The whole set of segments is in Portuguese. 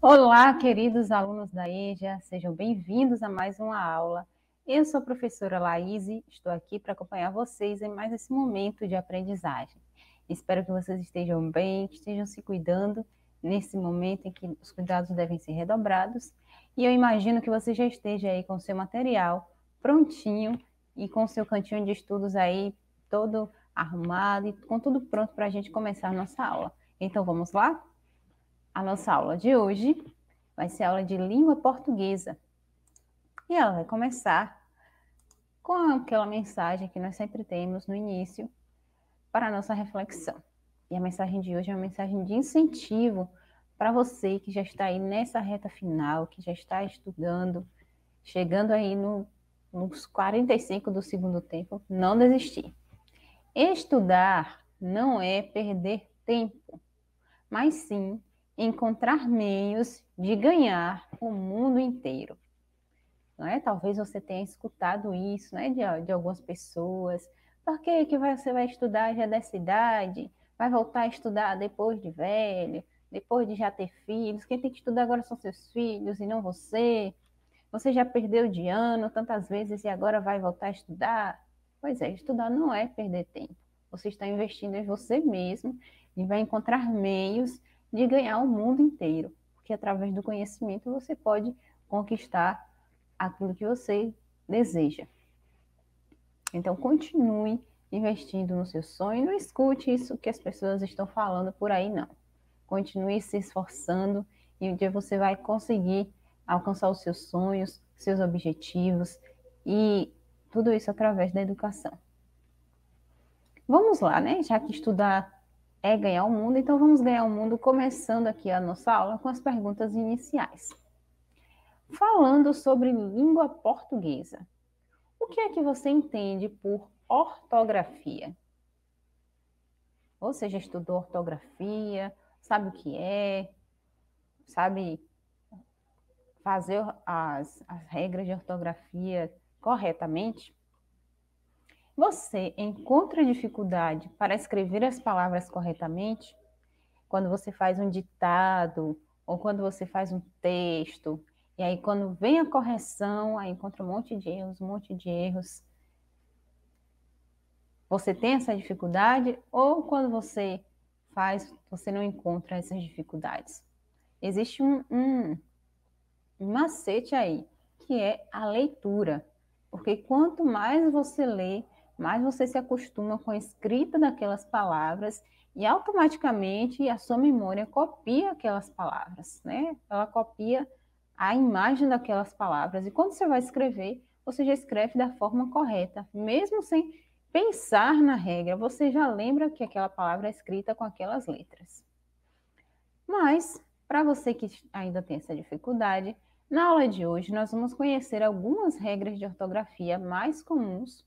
Olá, queridos alunos da EJA, sejam bem-vindos a mais uma aula. Eu sou a professora Laís e estou aqui para acompanhar vocês em mais esse momento de aprendizagem. Espero que vocês estejam bem, que estejam se cuidando nesse momento em que os cuidados devem ser redobrados. E eu imagino que você já esteja aí com seu material prontinho e com seu cantinho de estudos aí todo arrumado e com tudo pronto para a gente começar a nossa aula. Então vamos lá? A nossa aula de hoje vai ser aula de língua portuguesa. E ela vai começar com aquela mensagem que nós sempre temos no início para a nossa reflexão. E a mensagem de hoje é uma mensagem de incentivo para você que já está aí nessa reta final, que já está estudando, chegando aí no, nos 45 do segundo tempo, não desistir. Estudar não é perder tempo, mas sim encontrar meios de ganhar o mundo inteiro. Não é? Talvez você tenha escutado isso né, de, de algumas pessoas. Por que, que você vai estudar já dessa idade? Vai voltar a estudar depois de velho, depois de já ter filhos? Quem tem que estudar agora são seus filhos e não você. Você já perdeu de ano tantas vezes e agora vai voltar a estudar? Pois é, estudar não é perder tempo. Você está investindo em você mesmo e vai encontrar meios de ganhar o mundo inteiro, porque através do conhecimento você pode conquistar aquilo que você deseja. Então, continue investindo no seu sonho, não escute isso que as pessoas estão falando por aí, não. Continue se esforçando e um dia você vai conseguir alcançar os seus sonhos, seus objetivos e tudo isso através da educação. Vamos lá, né? Já que estudar é ganhar o mundo, então vamos ganhar o mundo começando aqui a nossa aula com as perguntas iniciais. Falando sobre língua portuguesa, o que é que você entende por ortografia? Ou seja, estudou ortografia, sabe o que é, sabe fazer as, as regras de ortografia corretamente? Você encontra dificuldade para escrever as palavras corretamente? Quando você faz um ditado ou quando você faz um texto, e aí quando vem a correção, aí encontra um monte de erros, um monte de erros. Você tem essa dificuldade ou quando você faz, você não encontra essas dificuldades? Existe um, um, um macete aí, que é a leitura. Porque quanto mais você lê, mas você se acostuma com a escrita daquelas palavras e automaticamente a sua memória copia aquelas palavras, né? Ela copia a imagem daquelas palavras. E quando você vai escrever, você já escreve da forma correta, mesmo sem pensar na regra, você já lembra que aquela palavra é escrita com aquelas letras. Mas, para você que ainda tem essa dificuldade, na aula de hoje nós vamos conhecer algumas regras de ortografia mais comuns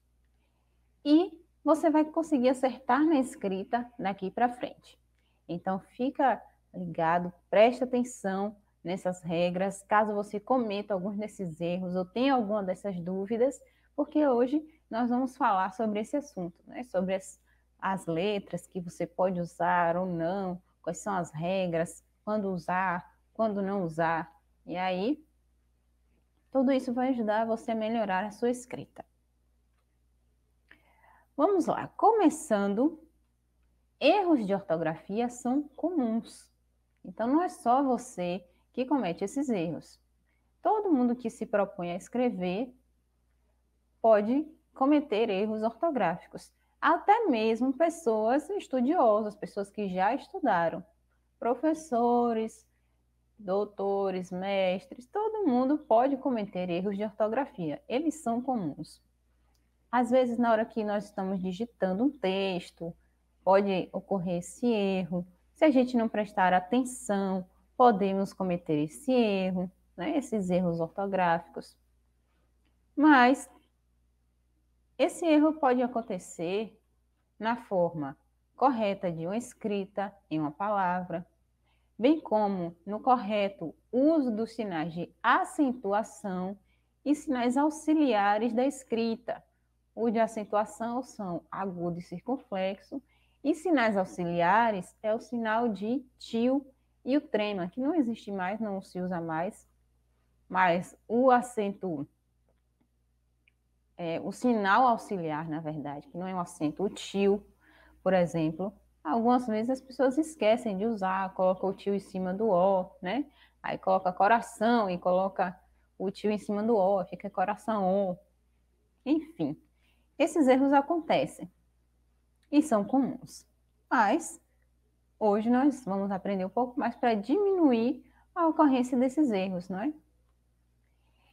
e você vai conseguir acertar na escrita daqui para frente. Então fica ligado, preste atenção nessas regras, caso você cometa alguns desses erros ou tenha alguma dessas dúvidas, porque hoje nós vamos falar sobre esse assunto, né? Sobre as, as letras que você pode usar ou não, quais são as regras, quando usar, quando não usar. E aí, tudo isso vai ajudar você a melhorar a sua escrita. Vamos lá, começando, erros de ortografia são comuns. Então não é só você que comete esses erros. Todo mundo que se propõe a escrever pode cometer erros ortográficos. Até mesmo pessoas estudiosas, pessoas que já estudaram, professores, doutores, mestres, todo mundo pode cometer erros de ortografia. Eles são comuns. Às vezes, na hora que nós estamos digitando um texto, pode ocorrer esse erro. Se a gente não prestar atenção, podemos cometer esse erro, né? esses erros ortográficos. Mas esse erro pode acontecer na forma correta de uma escrita em uma palavra, bem como no correto uso dos sinais de acentuação e sinais auxiliares da escrita, os de acentuação são agudo e circunflexo. E sinais auxiliares é o sinal de tio e o trema, que não existe mais, não se usa mais. Mas o acento, é, o sinal auxiliar, na verdade, que não é um acento, o tio, por exemplo, algumas vezes as pessoas esquecem de usar, coloca o tio em cima do O, né? Aí coloca coração e coloca o tio em cima do O, fica coração O. Enfim, esses erros acontecem e são comuns, mas hoje nós vamos aprender um pouco mais para diminuir a ocorrência desses erros, não é?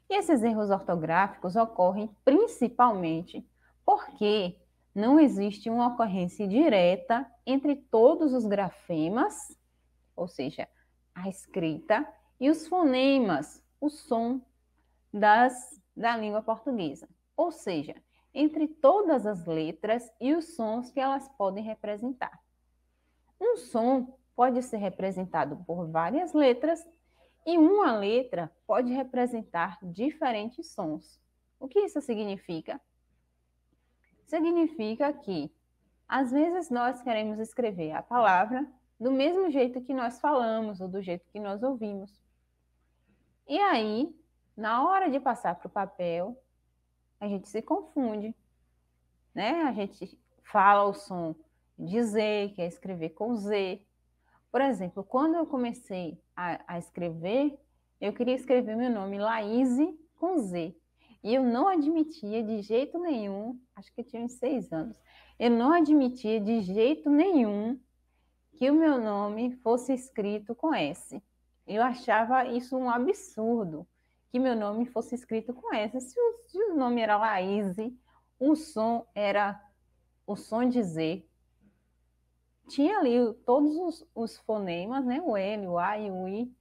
E esses erros ortográficos ocorrem principalmente porque não existe uma ocorrência direta entre todos os grafemas, ou seja, a escrita, e os fonemas, o som das, da língua portuguesa. Ou seja, entre todas as letras e os sons que elas podem representar. Um som pode ser representado por várias letras e uma letra pode representar diferentes sons. O que isso significa? Significa que às vezes nós queremos escrever a palavra do mesmo jeito que nós falamos ou do jeito que nós ouvimos. E aí, na hora de passar para o papel, a gente se confunde, né? A gente fala o som de Z, que é escrever com Z. Por exemplo, quando eu comecei a, a escrever, eu queria escrever meu nome Laís com Z. E eu não admitia de jeito nenhum, acho que eu tinha uns seis anos, eu não admitia de jeito nenhum que o meu nome fosse escrito com S. Eu achava isso um absurdo que meu nome fosse escrito com essa. Se o, se o nome era Laís, o som era o som de Z. Tinha ali todos os, os fonemas, né? O L, o A e o I.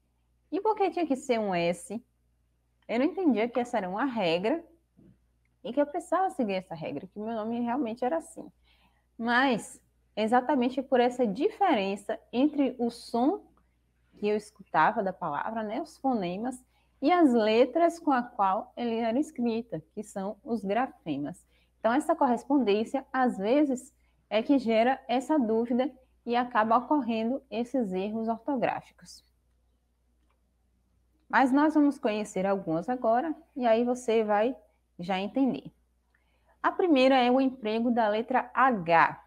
E por que tinha que ser um S? Eu não entendia que essa era uma regra e que eu precisava seguir essa regra, que meu nome realmente era assim. Mas, exatamente por essa diferença entre o som que eu escutava da palavra, né, os fonemas, e as letras com a qual ele era escrita, que são os grafemas. Então, essa correspondência, às vezes, é que gera essa dúvida e acaba ocorrendo esses erros ortográficos. Mas nós vamos conhecer algumas agora, e aí você vai já entender. A primeira é o emprego da letra H.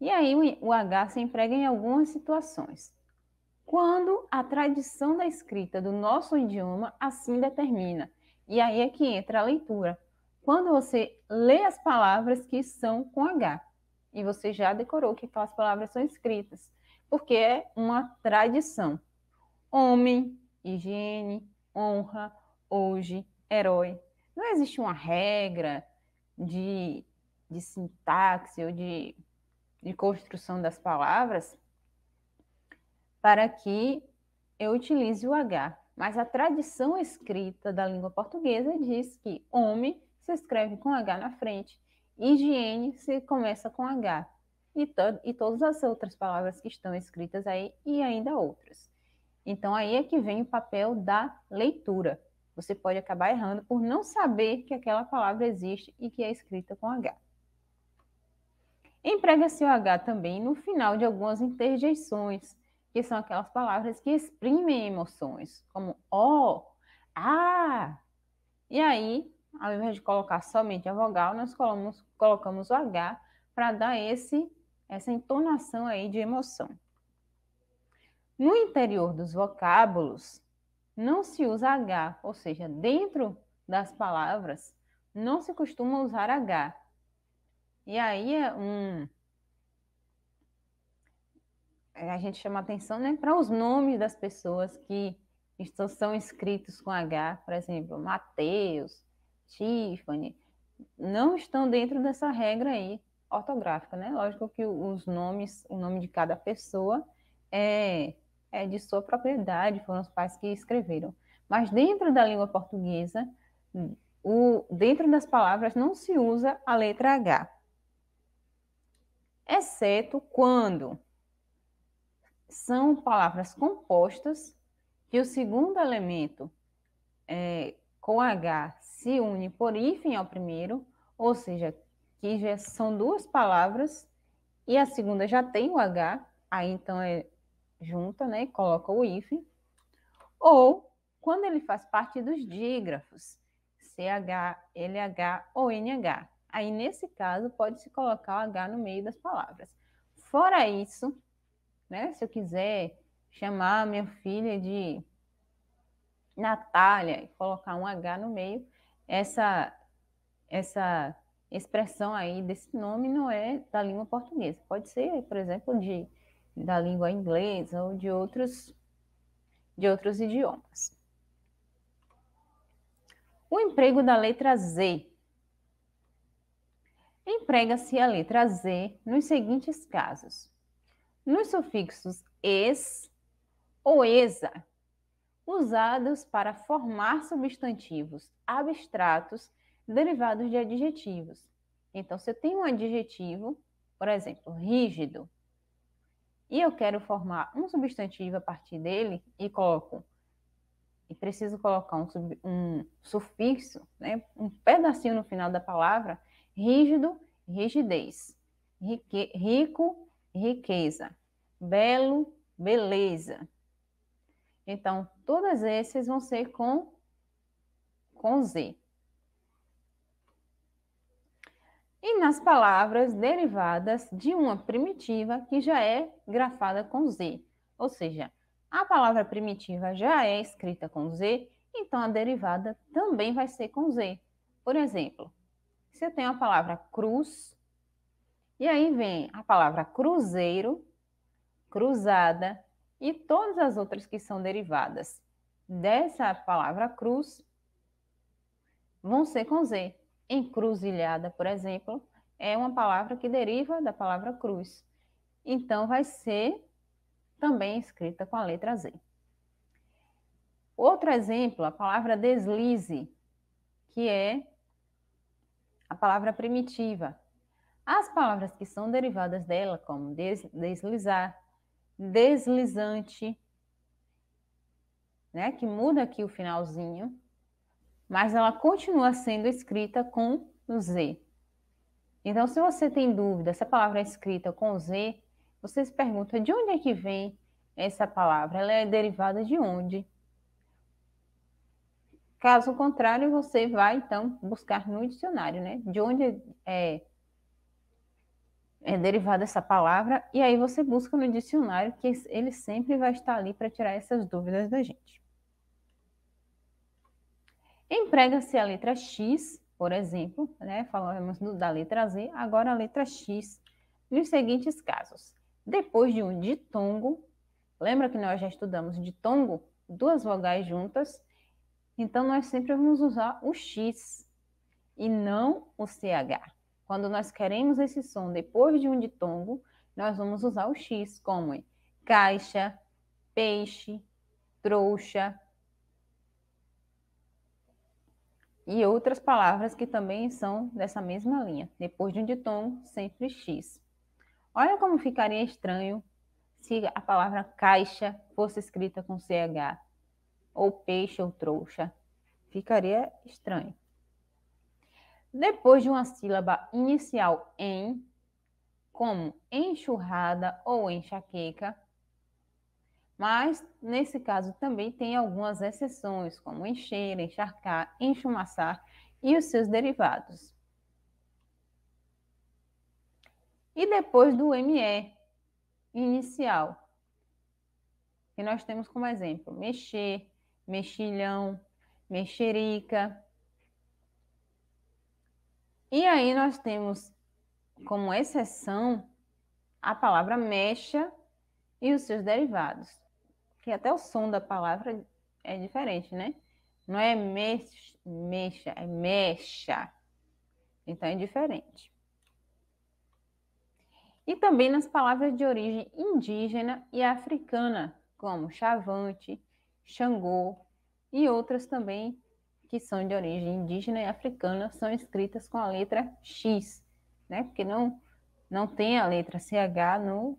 E aí o H se emprega em algumas situações quando a tradição da escrita do nosso idioma assim determina. E aí é que entra a leitura. Quando você lê as palavras que são com H, e você já decorou que aquelas palavras são escritas, porque é uma tradição. Homem, higiene, honra, hoje, herói. Não existe uma regra de, de sintaxe ou de, de construção das palavras para que eu utilize o H. Mas a tradição escrita da língua portuguesa diz que homem se escreve com H na frente, higiene se começa com H, e, to e todas as outras palavras que estão escritas aí, e ainda outras. Então aí é que vem o papel da leitura. Você pode acabar errando por não saber que aquela palavra existe e que é escrita com H. Emprega-se o H também no final de algumas interjeições que são aquelas palavras que exprimem emoções, como ó, oh, ah. E aí, ao invés de colocar somente a vogal, nós colocamos, colocamos o H para dar esse, essa entonação aí de emoção. No interior dos vocábulos, não se usa H, ou seja, dentro das palavras, não se costuma usar H. E aí é um é, a gente chama atenção né, para os nomes das pessoas que estão, são escritos com H, por exemplo, Mateus, Tiffany, não estão dentro dessa regra aí ortográfica, né? Lógico que os nomes, o nome de cada pessoa é, é de sua propriedade, foram os pais que escreveram. Mas dentro da língua portuguesa, o, dentro das palavras não se usa a letra H. Exceto quando são palavras compostas que o segundo elemento é, com H se une por hífen ao primeiro, ou seja, que já são duas palavras e a segunda já tem o H, aí então é junta, né? Coloca o hífen. Ou quando ele faz parte dos dígrafos, CH, é LH é ou NH. Aí nesse caso pode se colocar o H no meio das palavras. Fora isso, né? Se eu quiser chamar minha filha de Natália e colocar um H no meio, essa essa expressão aí desse nome não é da língua portuguesa. Pode ser, por exemplo, de da língua inglesa ou de outros de outros idiomas. O emprego da letra Z. Emprega-se a letra Z nos seguintes casos: nos sufixos es ou esa, usados para formar substantivos abstratos derivados de adjetivos. Então, se eu tenho um adjetivo, por exemplo, rígido, e eu quero formar um substantivo a partir dele e coloco e preciso colocar um, sub, um sufixo, né, um pedacinho no final da palavra, rígido, rigidez, rique, rico, riqueza. Belo, beleza. Então, todas essas vão ser com, com Z. E nas palavras derivadas de uma primitiva que já é grafada com Z. Ou seja, a palavra primitiva já é escrita com Z, então a derivada também vai ser com Z. Por exemplo, se eu tenho a palavra cruz, e aí vem a palavra cruzeiro, cruzada e todas as outras que são derivadas dessa palavra cruz vão ser com Z. Encruzilhada, por exemplo, é uma palavra que deriva da palavra cruz. Então, vai ser também escrita com a letra Z. Outro exemplo, a palavra deslize, que é a palavra primitiva, as palavras que são derivadas dela, como deslizar, deslizante, né, que muda aqui o finalzinho, mas ela continua sendo escrita com o Z. Então, se você tem dúvida se a palavra é escrita com Z, você se pergunta de onde é que vem essa palavra, ela é derivada de onde? Caso contrário, você vai então buscar no dicionário, né? De onde é é derivado dessa palavra, e aí você busca no dicionário, que ele sempre vai estar ali para tirar essas dúvidas da gente. Emprega-se a letra X, por exemplo, né? falamos da letra Z, agora a letra X, nos seguintes casos. Depois de um ditongo, lembra que nós já estudamos ditongo? Duas vogais juntas, então nós sempre vamos usar o X e não o CH. Quando nós queremos esse som depois de um ditongo, nós vamos usar o X, como é caixa, peixe, trouxa e outras palavras que também são dessa mesma linha. Depois de um ditongo, sempre X. Olha como ficaria estranho se a palavra caixa fosse escrita com CH, ou peixe ou trouxa. Ficaria estranho. Depois de uma sílaba inicial em, como enxurrada ou enxaqueca, mas nesse caso também tem algumas exceções, como encher, encharcar, enchumaçar e os seus derivados. E depois do ME inicial, que nós temos como exemplo mexer, mexilhão, mexerica, e aí nós temos como exceção a palavra mecha e os seus derivados. Que até o som da palavra é diferente, né? Não é mecha, é mecha. Então é diferente. E também nas palavras de origem indígena e africana, como chavante, xangô e outras também que são de origem indígena e africana são escritas com a letra X, né? Porque não, não tem a letra CH no,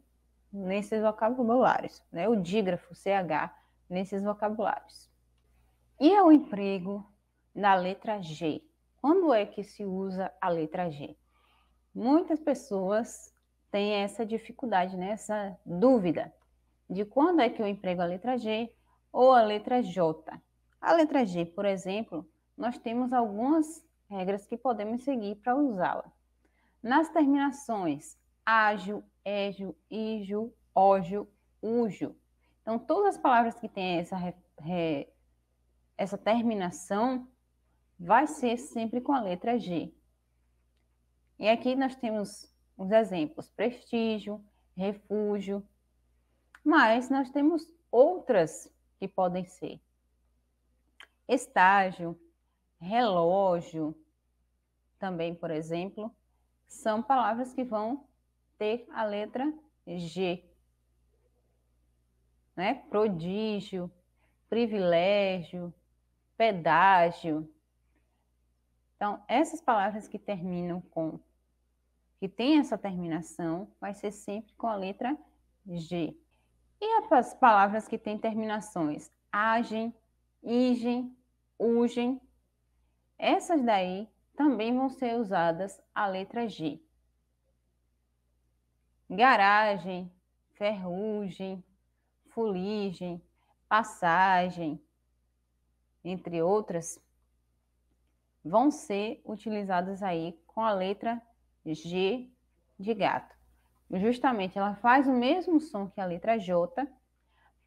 nesses vocabulários, né? O dígrafo CH nesses vocabulários. E é o emprego da letra G. Quando é que se usa a letra G? Muitas pessoas têm essa dificuldade, né? essa dúvida de quando é que eu emprego é a letra G ou a letra J. A letra G, por exemplo, nós temos algumas regras que podemos seguir para usá-la. Nas terminações ágil, égio, ijo, ógio, ujo. Então, todas as palavras que têm essa, re, essa terminação vai ser sempre com a letra G. E aqui nós temos os exemplos: prestígio, refúgio, mas nós temos outras que podem ser Estágio, relógio, também, por exemplo, são palavras que vão ter a letra G. Né? Prodígio, privilégio, pedágio. Então, essas palavras que terminam com, que tem essa terminação, vai ser sempre com a letra G. E as palavras que têm terminações agem, igem, UGEM, essas daí também vão ser usadas a letra G. Garagem, ferrugem, fuligem, passagem, entre outras, vão ser utilizadas aí com a letra G de gato. Justamente ela faz o mesmo som que a letra J,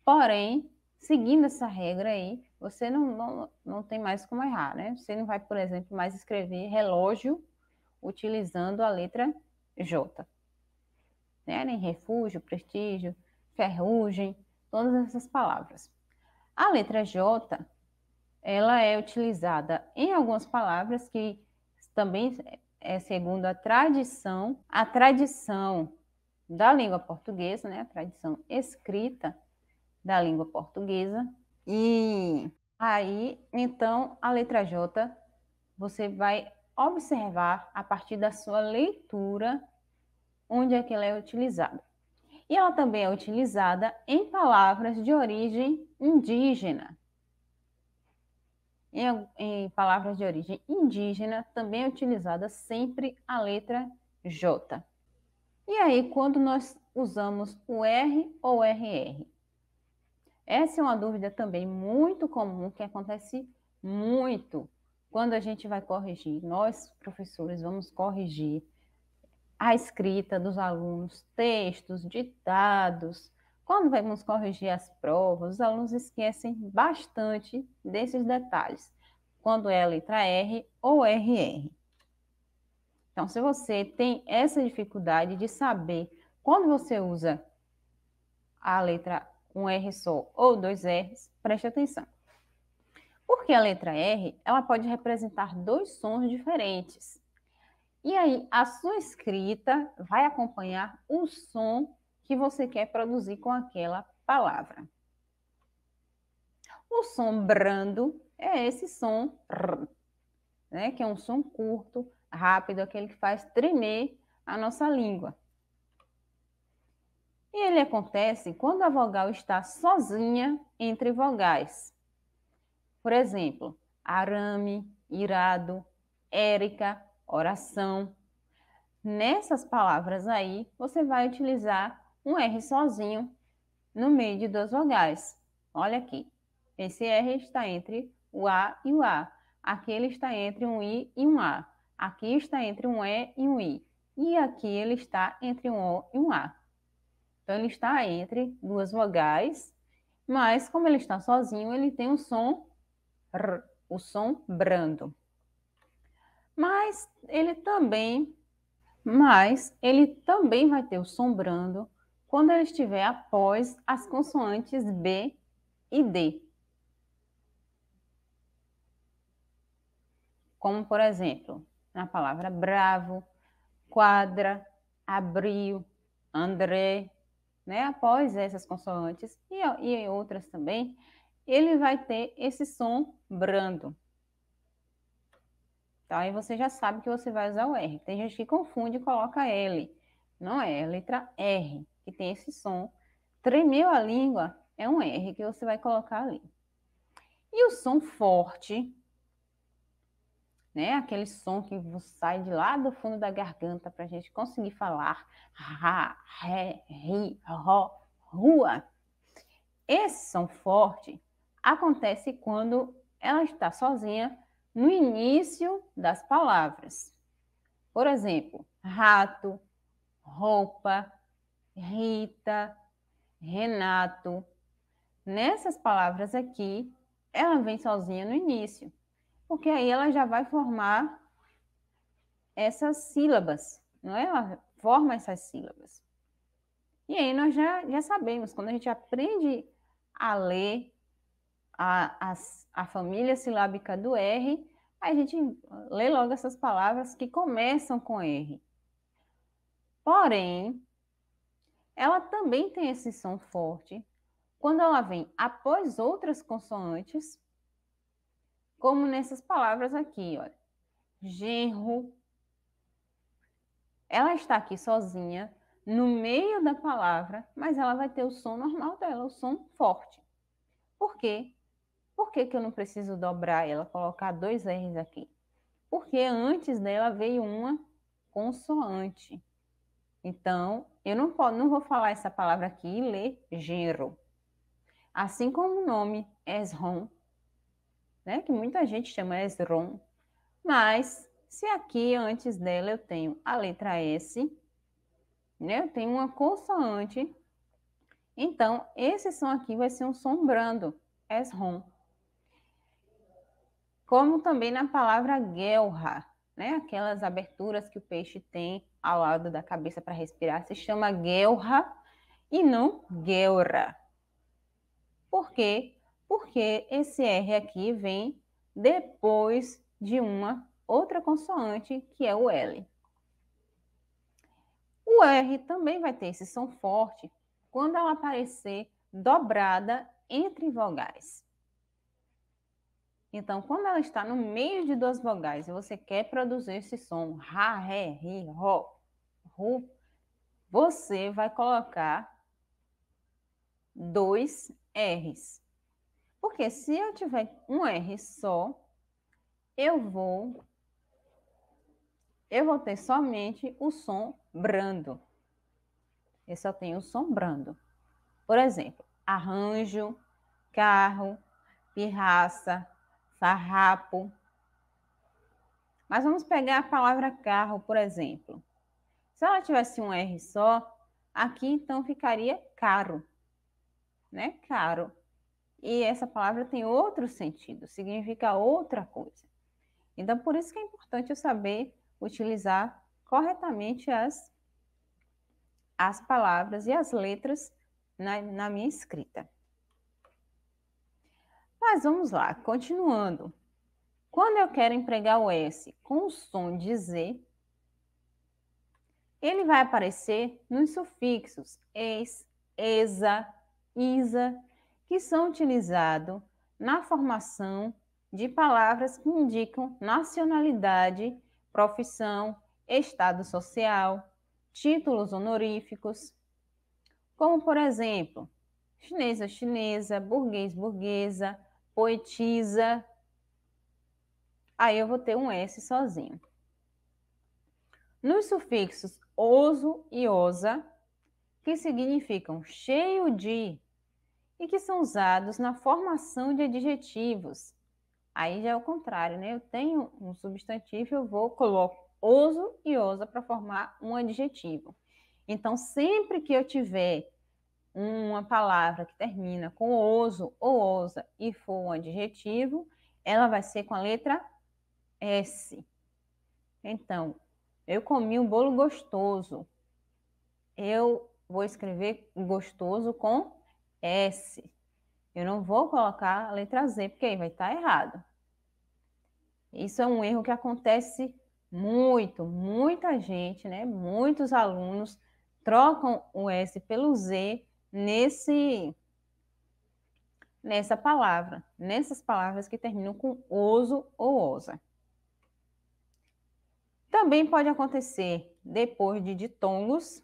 porém, seguindo essa regra aí, você não, não, não tem mais como errar, né? Você não vai, por exemplo, mais escrever relógio utilizando a letra J. Né? Nem refúgio, prestígio, ferrugem, todas essas palavras. A letra J, ela é utilizada em algumas palavras que também é segundo a tradição, a tradição da língua portuguesa, né? A tradição escrita da língua portuguesa, e aí, então, a letra J, você vai observar a partir da sua leitura onde é que ela é utilizada. E ela também é utilizada em palavras de origem indígena. Em, em, palavras de origem indígena, também é utilizada sempre a letra J. E aí, quando nós usamos o R ou RR? Essa é uma dúvida também muito comum que acontece muito quando a gente vai corrigir. Nós, professores, vamos corrigir a escrita dos alunos, textos, ditados. Quando vamos corrigir as provas, os alunos esquecem bastante desses detalhes, quando é a letra R ou RR. Então, se você tem essa dificuldade de saber quando você usa a letra um R só ou dois Rs, preste atenção. Porque a letra R, ela pode representar dois sons diferentes. E aí, a sua escrita vai acompanhar o som que você quer produzir com aquela palavra. O som brando é esse som, né, que é um som curto, rápido, aquele que faz tremer a nossa língua. E ele acontece quando a vogal está sozinha entre vogais. Por exemplo, arame, irado, érica, oração. Nessas palavras aí, você vai utilizar um R sozinho no meio de duas vogais. Olha aqui. Esse R está entre o A e o A. Aqui ele está entre um I e um A. Aqui está entre um E e um I. E aqui ele está entre um O e um A. Então, ele está entre duas vogais, mas como ele está sozinho, ele tem um som r, o som brando. Mas ele também, mas ele também vai ter o som brando quando ele estiver após as consoantes B e D. Como, por exemplo, na palavra bravo, quadra, abril, André, né, após essas consoantes e, e outras também, ele vai ter esse som brando. Tá? Aí você já sabe que você vai usar o R. Tem gente que confunde e coloca L. Não é, é a letra R, que tem esse som. Tremeu a língua, é um R que você vai colocar ali. E o som forte, né? Aquele som que sai de lá do fundo da garganta para a gente conseguir falar ra, ré, ri, ro, rua. Esse som forte acontece quando ela está sozinha no início das palavras. Por exemplo, rato, roupa, Rita, Renato. Nessas palavras aqui, ela vem sozinha no início porque aí ela já vai formar essas sílabas, não é? Ela forma essas sílabas. E aí nós já, já sabemos, quando a gente aprende a ler a, a, a família silábica do R, a gente lê logo essas palavras que começam com R. Porém, ela também tem esse som forte quando ela vem após outras consoantes como nessas palavras aqui, olha. Genro. Ela está aqui sozinha, no meio da palavra, mas ela vai ter o som normal dela, o som forte. Por quê? Por que, que eu não preciso dobrar ela, colocar dois R's aqui? Porque antes dela veio uma consoante. Então, eu não, posso, não vou falar essa palavra aqui e ler gênero. Assim como o nome Esron né? Que muita gente chama Esrom. Mas se aqui antes dela eu tenho a letra S, né? Eu tenho uma consoante. Então, esse som aqui vai ser um som brando, Esrom. Como também na palavra Gelra, né? Aquelas aberturas que o peixe tem ao lado da cabeça para respirar se chama Gelra e não Por quê? porque esse R aqui vem depois de uma outra consoante, que é o L. O R também vai ter esse som forte quando ela aparecer dobrada entre vogais. Então, quando ela está no meio de duas vogais e você quer produzir esse som, ra, ré, ri, ro, ru, você vai colocar dois R's. Porque se eu tiver um R só, eu vou eu vou ter somente o som brando. Eu só tenho o som brando. Por exemplo, arranjo, carro, pirraça, farrapo. Mas vamos pegar a palavra carro, por exemplo. Se ela tivesse um R só, aqui então ficaria caro, né? Caro. E essa palavra tem outro sentido, significa outra coisa. Então, por isso que é importante eu saber utilizar corretamente as, as palavras e as letras na, na minha escrita. Mas vamos lá, continuando. Quando eu quero empregar o S com o som de Z, ele vai aparecer nos sufixos ex, exa, isa que são utilizados na formação de palavras que indicam nacionalidade, profissão, estado social, títulos honoríficos, como por exemplo, chinesa, chinesa, burguês, burguesa, poetisa. Aí eu vou ter um S sozinho. Nos sufixos oso e osa, que significam cheio de, e que são usados na formação de adjetivos. Aí já é o contrário, né? Eu tenho um substantivo, eu vou, coloco oso e osa para formar um adjetivo. Então, sempre que eu tiver uma palavra que termina com oso ou osa e for um adjetivo, ela vai ser com a letra S. Então, eu comi um bolo gostoso. Eu vou escrever gostoso com S. Eu não vou colocar a letra Z, porque aí vai estar tá errado. Isso é um erro que acontece muito, muita gente, né? Muitos alunos trocam o S pelo Z nesse nessa palavra, nessas palavras que terminam com oso ou osa. Também pode acontecer depois de ditongos,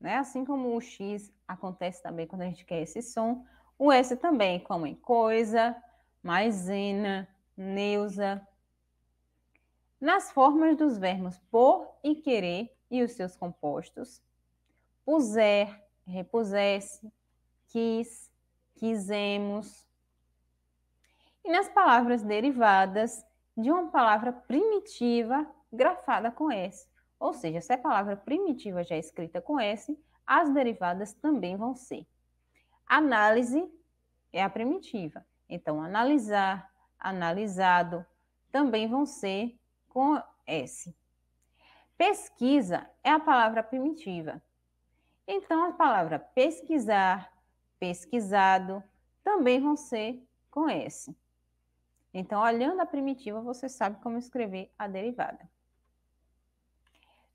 né? Assim como o X acontece também quando a gente quer esse som, o S também, como em coisa, maisena, neusa. Nas formas dos verbos por e querer e os seus compostos, puser, repusesse, quis, quisemos. E nas palavras derivadas de uma palavra primitiva grafada com S, ou seja, se a palavra primitiva já é escrita com S, as derivadas também vão ser. Análise é a primitiva. Então, analisar, analisado, também vão ser com S. Pesquisa é a palavra primitiva. Então, a palavra pesquisar, pesquisado, também vão ser com S. Então, olhando a primitiva, você sabe como escrever a derivada.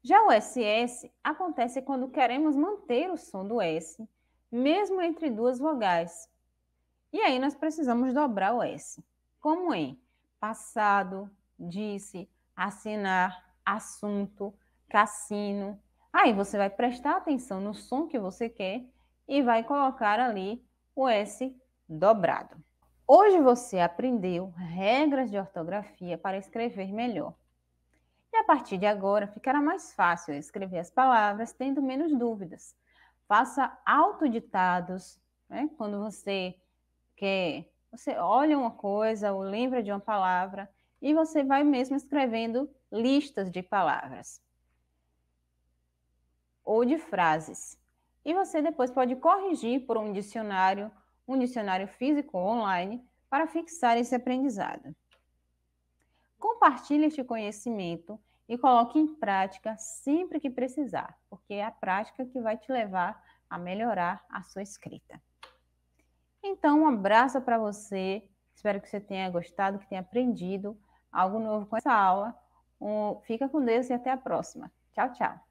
Já o SS acontece quando queremos manter o som do S, mesmo entre duas vogais. E aí nós precisamos dobrar o S, como em passado, disse, assinar, assunto, cassino. Aí você vai prestar atenção no som que você quer e vai colocar ali o S dobrado. Hoje você aprendeu regras de ortografia para escrever melhor. E a partir de agora ficará mais fácil escrever as palavras tendo menos dúvidas. Faça autoditados, né? quando você quer, você olha uma coisa ou lembra de uma palavra e você vai mesmo escrevendo listas de palavras ou de frases. E você depois pode corrigir por um dicionário, um dicionário físico ou online, para fixar esse aprendizado. Compartilhe este conhecimento e coloque em prática sempre que precisar, porque é a prática que vai te levar a melhorar a sua escrita. Então, um abraço para você. Espero que você tenha gostado, que tenha aprendido algo novo com essa aula. Um, fica com Deus e até a próxima. Tchau, tchau.